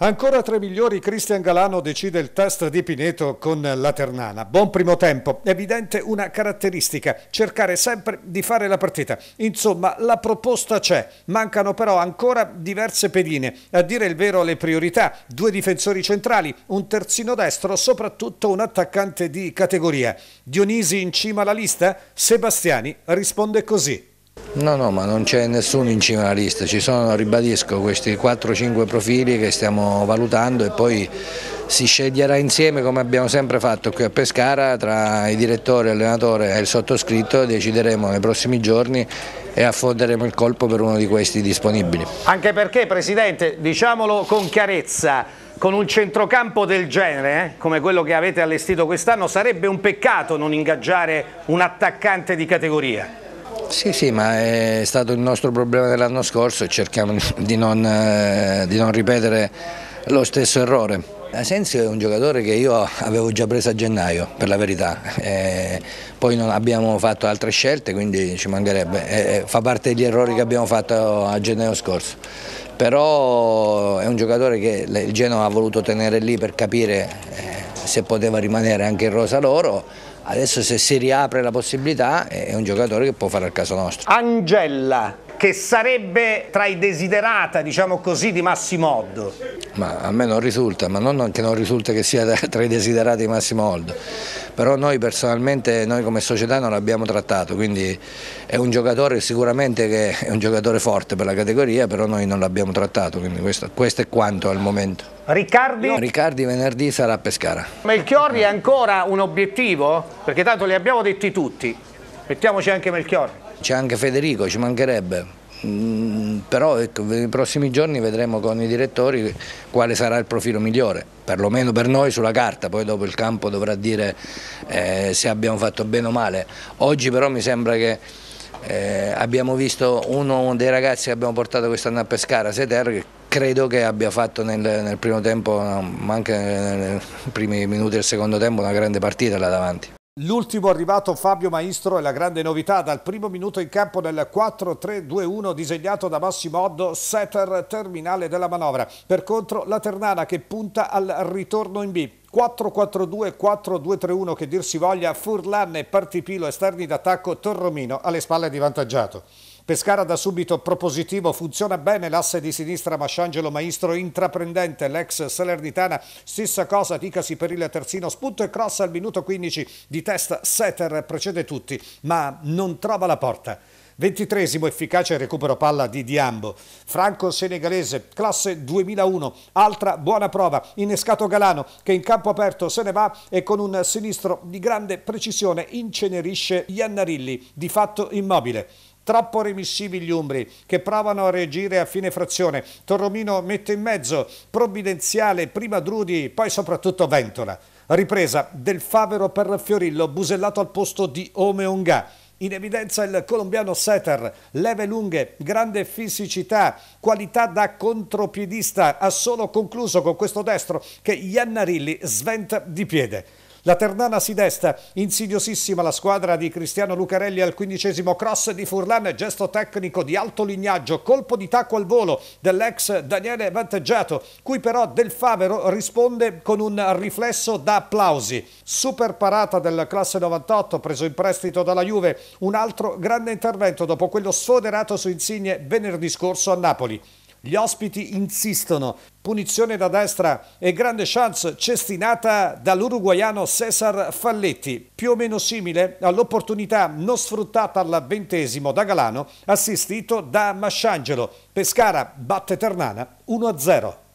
Ancora tra i migliori Cristian Galano decide il test di Pineto con la Ternana. Buon primo tempo, evidente una caratteristica, cercare sempre di fare la partita. Insomma, la proposta c'è, mancano però ancora diverse pedine. A dire il vero le priorità, due difensori centrali, un terzino destro, soprattutto un attaccante di categoria. Dionisi in cima alla lista? Sebastiani risponde così. No, no, ma non c'è nessuno in cima alla lista, ci sono, ribadisco, questi 4-5 profili che stiamo valutando e poi si sceglierà insieme come abbiamo sempre fatto qui a Pescara tra i direttori, l'allenatore e il sottoscritto, decideremo nei prossimi giorni e affonderemo il colpo per uno di questi disponibili. Anche perché Presidente, diciamolo con chiarezza, con un centrocampo del genere, eh, come quello che avete allestito quest'anno, sarebbe un peccato non ingaggiare un attaccante di categoria. Sì, sì, ma è stato il nostro problema dell'anno scorso e cerchiamo di non, eh, di non ripetere lo stesso errore. Senzio è un giocatore che io avevo già preso a gennaio, per la verità, eh, poi non abbiamo fatto altre scelte, quindi ci mancherebbe, eh, eh fa parte degli errori che abbiamo fatto a gennaio scorso, però è un giocatore che il Genoa ha voluto tenere lì per capire eh, se poteva rimanere anche in rosa loro, adesso se si riapre la possibilità eh, è un giocatore che può fare al caso nostro. Angella che sarebbe tra i desiderata, diciamo così, di Massimo Oddo? Ma a me non risulta, ma non che non risulta che sia tra i desiderati di Massimo Oldo, però noi personalmente, noi come società non l'abbiamo trattato, quindi è un giocatore sicuramente che è un giocatore forte per la categoria, però noi non l'abbiamo trattato, quindi questo, questo è quanto al momento. Riccardi? No, Riccardi venerdì sarà a Pescara. Melchiorri è ancora un obiettivo? Perché tanto li abbiamo detti tutti. Mettiamoci anche Melchiorri. C'è anche Federico, ci mancherebbe. Mm, però ecco, nei prossimi giorni vedremo con i direttori quale sarà il profilo migliore, perlomeno per noi sulla carta, poi dopo il campo dovrà dire eh, se abbiamo fatto bene o male. Oggi però mi sembra che eh, abbiamo visto uno dei ragazzi che abbiamo portato quest'anno a Pescara, Seter, che credo che abbia fatto nel, nel primo tempo, ma anche nei primi minuti del secondo tempo, una grande partita là davanti. L'ultimo arrivato Fabio Maestro è la grande novità dal primo minuto in campo nel 4-3-2-1 disegnato da Massimo Oddo, setter terminale della manovra. Per contro la Ternana che punta al ritorno in B. 4-4-2-4-2-3-1 che dir si voglia, Furlan e Partipilo esterni d'attacco, Torromino alle spalle di vantaggiato. Pescara da subito propositivo, funziona bene l'asse di sinistra Masciangelo Maestro intraprendente, l'ex Salernitana stessa cosa dicasi per il terzino, spunto e cross al minuto 15 di testa Setter precede tutti ma non trova la porta. Ventitresimo efficace recupero palla di Diambo. Franco senegalese, classe 2001, altra buona prova. Innescato Galano che in campo aperto se ne va e con un sinistro di grande precisione incenerisce Iannarilli, di fatto immobile troppo remissivi gli Umbri che provano a reagire a fine frazione, Torromino mette in mezzo, provvidenziale, prima Drudi, poi soprattutto Ventola. Ripresa del Favero per Fiorillo, busellato al posto di Omeonga. In evidenza il colombiano setter, leve lunghe, grande fisicità, qualità da contropiedista, ha solo concluso con questo destro che Iannarilli sventa di piede. La Ternana si desta, insidiosissima la squadra di Cristiano Lucarelli al quindicesimo cross di Furlan, gesto tecnico di alto lignaggio, colpo di tacco al volo dell'ex Daniele Vanteggiato, cui però Del Favero risponde con un riflesso da applausi. Super parata del classe 98 preso in prestito dalla Juve, un altro grande intervento dopo quello sfoderato su Insigne venerdì scorso a Napoli. Gli ospiti insistono. Punizione da destra e grande chance cestinata dall'uruguaiano Cesar Falletti. Più o meno simile all'opportunità non sfruttata al ventesimo da Galano, assistito da Masciangelo. Pescara batte Ternana 1-0.